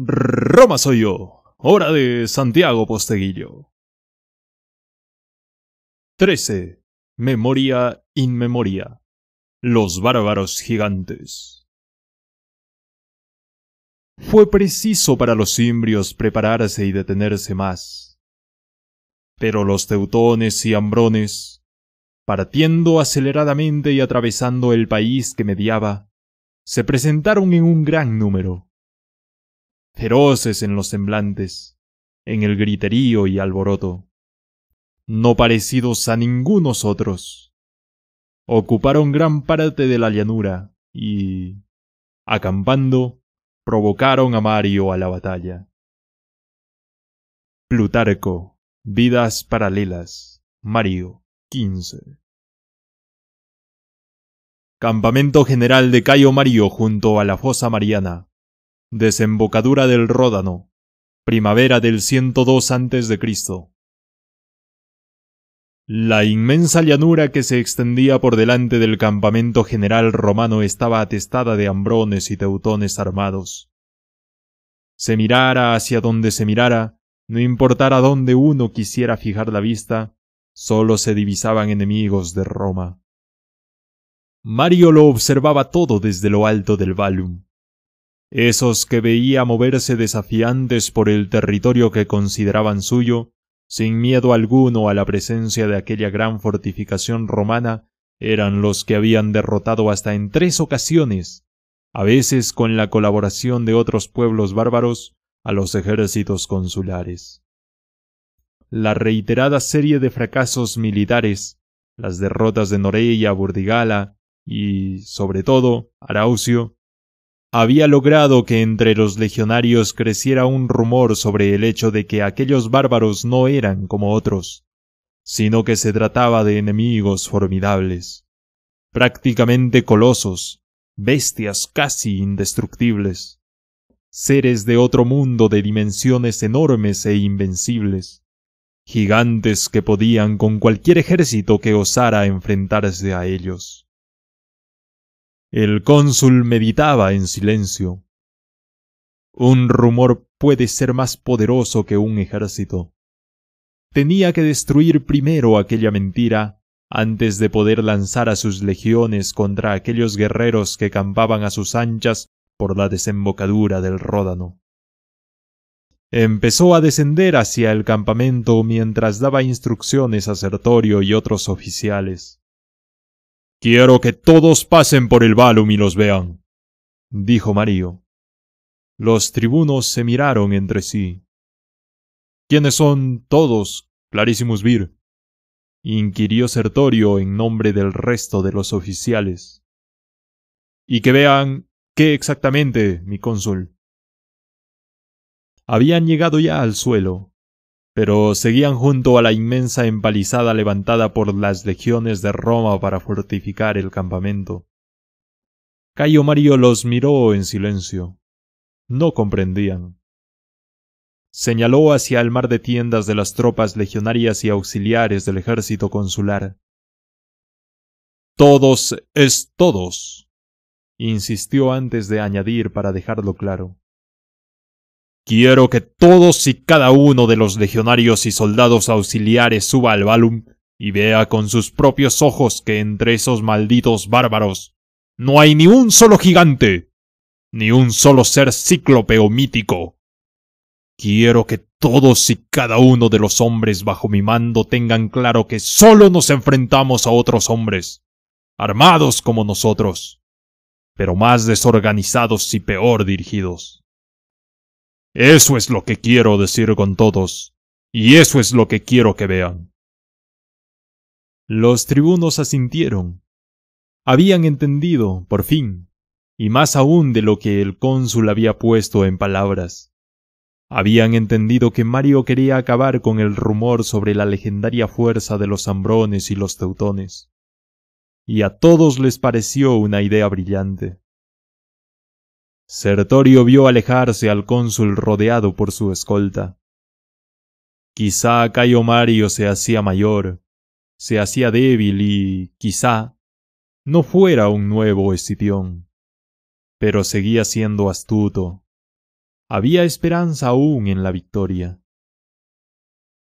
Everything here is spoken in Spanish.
Roma soy yo. Hora de Santiago Posteguillo. 13. Memoria inmemoria. Los bárbaros gigantes. Fue preciso para los cimbrios prepararse y detenerse más. Pero los teutones y hambrones, partiendo aceleradamente y atravesando el país que mediaba, se presentaron en un gran número feroces en los semblantes, en el griterío y alboroto, no parecidos a ningunos otros. Ocuparon gran parte de la llanura y, acampando, provocaron a Mario a la batalla. Plutarco, Vidas Paralelas, Mario, 15. Campamento General de Cayo Mario junto a la Fosa Mariana, Desembocadura del Ródano. Primavera del 102 a.C. La inmensa llanura que se extendía por delante del campamento general romano estaba atestada de hambrones y teutones armados. Se mirara hacia donde se mirara, no importara dónde uno quisiera fijar la vista, sólo se divisaban enemigos de Roma. Mario lo observaba todo desde lo alto del Valum. Esos que veía moverse desafiantes por el territorio que consideraban suyo, sin miedo alguno a la presencia de aquella gran fortificación romana, eran los que habían derrotado hasta en tres ocasiones, a veces con la colaboración de otros pueblos bárbaros, a los ejércitos consulares. La reiterada serie de fracasos militares, las derrotas de Norella, Burdigala y, sobre todo, Araucio, había logrado que entre los legionarios creciera un rumor sobre el hecho de que aquellos bárbaros no eran como otros, sino que se trataba de enemigos formidables, prácticamente colosos, bestias casi indestructibles, seres de otro mundo de dimensiones enormes e invencibles, gigantes que podían con cualquier ejército que osara enfrentarse a ellos. El cónsul meditaba en silencio. Un rumor puede ser más poderoso que un ejército. Tenía que destruir primero aquella mentira antes de poder lanzar a sus legiones contra aquellos guerreros que campaban a sus anchas por la desembocadura del Ródano. Empezó a descender hacia el campamento mientras daba instrucciones a Sertorio y otros oficiales. Quiero que todos pasen por el balum y los vean, dijo Mario. Los tribunos se miraron entre sí. ¿Quiénes son todos, clarísimos Vir? inquirió Sertorio en nombre del resto de los oficiales. Y que vean qué exactamente, mi cónsul. Habían llegado ya al suelo, pero seguían junto a la inmensa empalizada levantada por las legiones de Roma para fortificar el campamento. Cayo Mario los miró en silencio. No comprendían. Señaló hacia el mar de tiendas de las tropas legionarias y auxiliares del ejército consular. Todos es todos, insistió antes de añadir para dejarlo claro. Quiero que todos y cada uno de los legionarios y soldados auxiliares suba al Valum y vea con sus propios ojos que entre esos malditos bárbaros no hay ni un solo gigante, ni un solo ser cíclope o mítico. Quiero que todos y cada uno de los hombres bajo mi mando tengan claro que solo nos enfrentamos a otros hombres, armados como nosotros, pero más desorganizados y peor dirigidos. Eso es lo que quiero decir con todos, y eso es lo que quiero que vean. Los tribunos asintieron. Habían entendido, por fin, y más aún de lo que el cónsul había puesto en palabras. Habían entendido que Mario quería acabar con el rumor sobre la legendaria fuerza de los hambrones y los teutones. Y a todos les pareció una idea brillante. Sertorio vio alejarse al cónsul rodeado por su escolta. Quizá Cayo Mario se hacía mayor, se hacía débil y, quizá, no fuera un nuevo Escipión. Pero seguía siendo astuto. Había esperanza aún en la victoria.